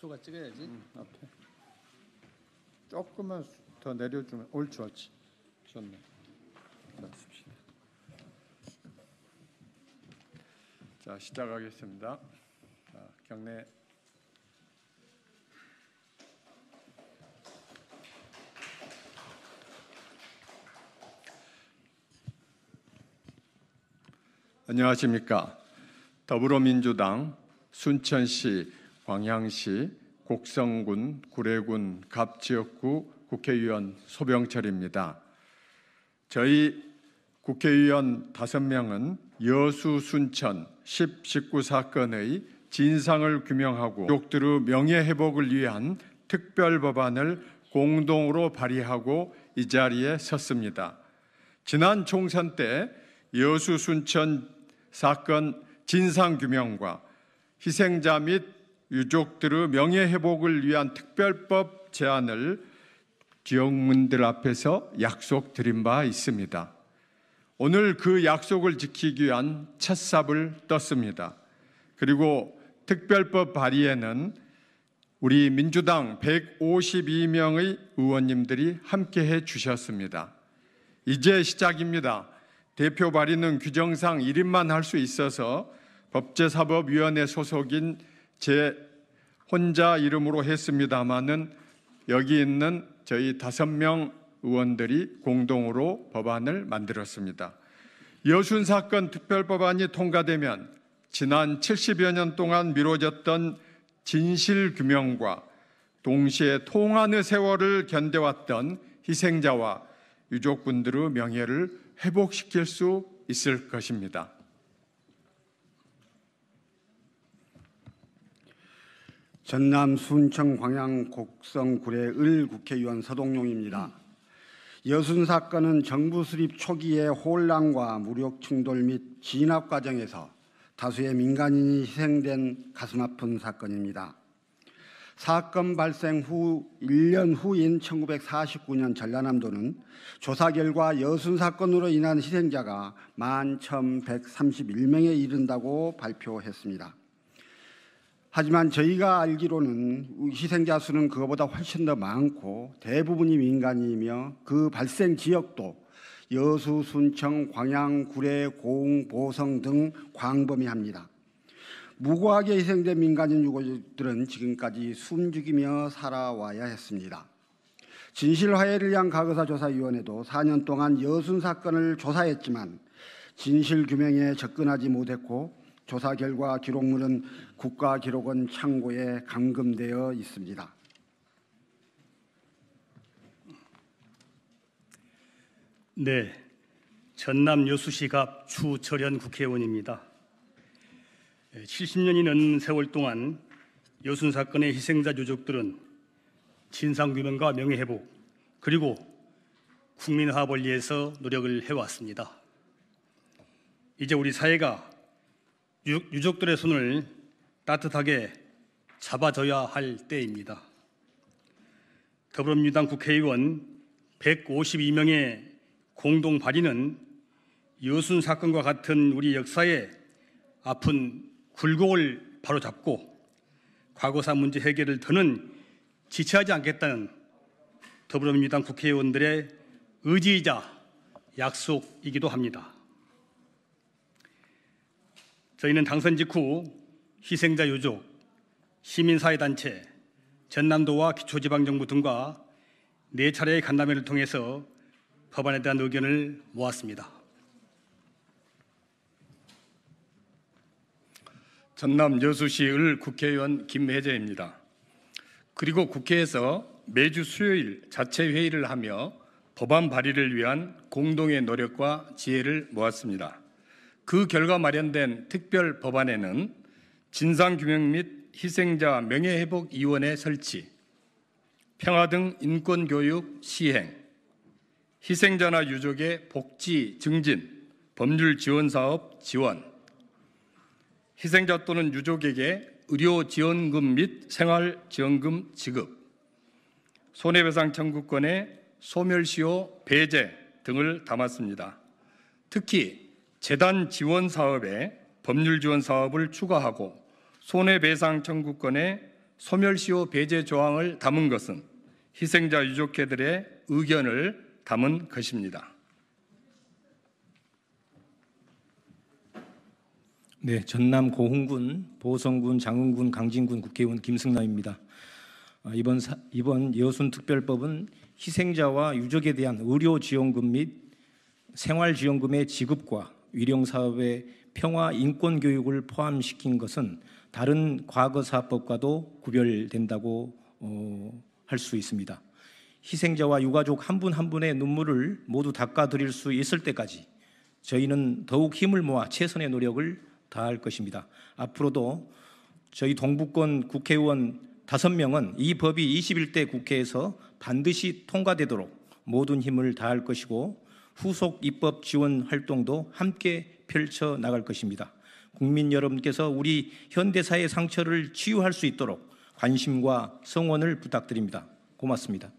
앞으로가 찍어야지. 음, 어. 앞에. 조금만 더 내려주면 옳지 옳지. 좋네. 맞습니다. 자 시작하겠습니다. 자, 경례 안녕하십니까. 더불어민주당 순천시 광양시 곡성군 구례군 갑지역구 국회의원 소병철입니다. 저희 국회의원 5명은 여수 순천 10, 19 사건의 진상을 규명하고 족들의 명예회복을 위한 특별 법안을 공동으로 발의하고 이 자리에 섰습니다. 지난 총선 때 여수 순천 사건 진상규명과 희생자 및 유족들의 명예 회복을 위한 특별법 제안을 지역문들 앞에서 약속드린 바 있습니다. 오늘 그 약속을 지키기 위한 첫삽을 떴습니다. 그리고 특별법 발의에는 우리 민주당 152명의 의원님들이 함께 해 주셨습니다. 이제 시작입니다. 대표 발의는 규정상 1인만 할 수 있어서 법제사법위원회 소속인 제 혼자 이름으로 했습니다마는 여기 있는 저희 다섯 명 의원들이 공동으로 법안을 만들었습니다. 여순 사건 특별법안이 통과되면 지난 70여 년 동안 미뤄졌던 진실 규명과 동시에 통안의 세월을 견뎌왔던 희생자와 유족분들의 명예를 회복시킬 수 있을 것입니다. 전남 순천 광양 곡성 구례 을 국회의원 서동용입니다. 여순 사건은 정부 수립 초기에 혼란과 무력 충돌 및 진압 과정에서 다수의 민간인이 희생된 가슴 아픈 사건입니다. 사건 발생 후 1년 후인 1949년 전라남도는 조사 결과 여순 사건으로 인한 희생자가 11,131명에 이른다고 발표했습니다. 하지만 저희가 알기로는 희생자 수는 그것보다 훨씬 더 많고 대부분이 민간이며 그 발생 지역도 여수, 순청, 광양, 구례, 고흥, 보성 등 광범위합니다. 무고하게 희생된 민간인 유고들은 지금까지 숨죽이며 살아와야 했습니다. 진실화해를 위한 가거사조사위원회도 4년 동안 여순 사건을 조사했지만 진실규명에 접근하지 못했고 조사 결과 기록물은 국가 기록원 창고에 감금되어 있습니다. 네, 전남 여수시갑 추철현 국회의원입니다. 70년이 예, 넘는 세월 동안 여순 사건의 희생자 유족들은 진상규명과 명예회복 그리고 국민화합을 위해서 노력을 해왔습니다. 이제 우리 사회가 유족들의 손을 따뜻하게 잡아줘야 할 때입니다. 더불어민주당 국회의원 152명의 공동 발의는 여순 사건과 같은 우리 역사의 아픈 굴곡을 바로잡고 과거사 문제 해결을 더는 지체하지 않겠다는 더불어민주당 국회의원들의 의지이자 약속이기도 합니다. 저희는 당선 직후 희생자 유족, 시민사회단체, 전남도와 기초지방정부 등과 네 차례의 간담회를 통해서 법안에 대한 의견을 모았습니다. 전남 여수시을 국회의원 김혜재입니다. 그리고 국회에서 매주 수요일 자체 회의를 하며 법안 발의를 위한 공동의 노력과 지혜를 모았습니다. 그 결과 마련된 특별 법안에는 진상규명 및 희생자 명예회복위원회 설치, 평화등 인권교육 시행, 희생자나 유족의 복지 증진, 법률 지원 사업 지원, 희생자 또는 유족에게 의료 지원금 및 생활 지원금 지급, 손해배상 청구권의 소멸시효 배제 등을 담았습니다. 특히 재단 지원 사업에 법률 지원 사업을 추가하고 손해배상 청구권에 소멸시효 배제 조항을 담은 것은 희생자 유족회들의 의견을 담은 것입니다. 네, 전남 고흥군, 보성군, 장흥군, 강진군 국회의원 김승남입니다. 아, 이번 사, 이번 여순 특별법은 희생자와 유족에 대한 의료 지원금 및 생활 지원금의 지급과 위령 사업의 평화 인권 교육을 포함시킨 것은 다른 과거 사법과도 구별된다고 어, 할 수 있습니다. 희생자와 유가족 한 분 한 분의 눈물을 모두 닦아 드릴 수 있을 때까지 저희는 더욱 힘을 모아 최선의 노력을 다할 것입니다. 앞으로도 저희 동북권 국회의원 5명은 이 법이 21대 국회에서 반드시 통과되도록 모든 힘을 다할 것이고 후속 입법 지원 활동도 함께 펼쳐 나갈 것입니다. 국민 여러분께서 우리 현대사의 상처를 치유할 수 있도록 관심과 성원을 부탁드립니다. 고맙습니다.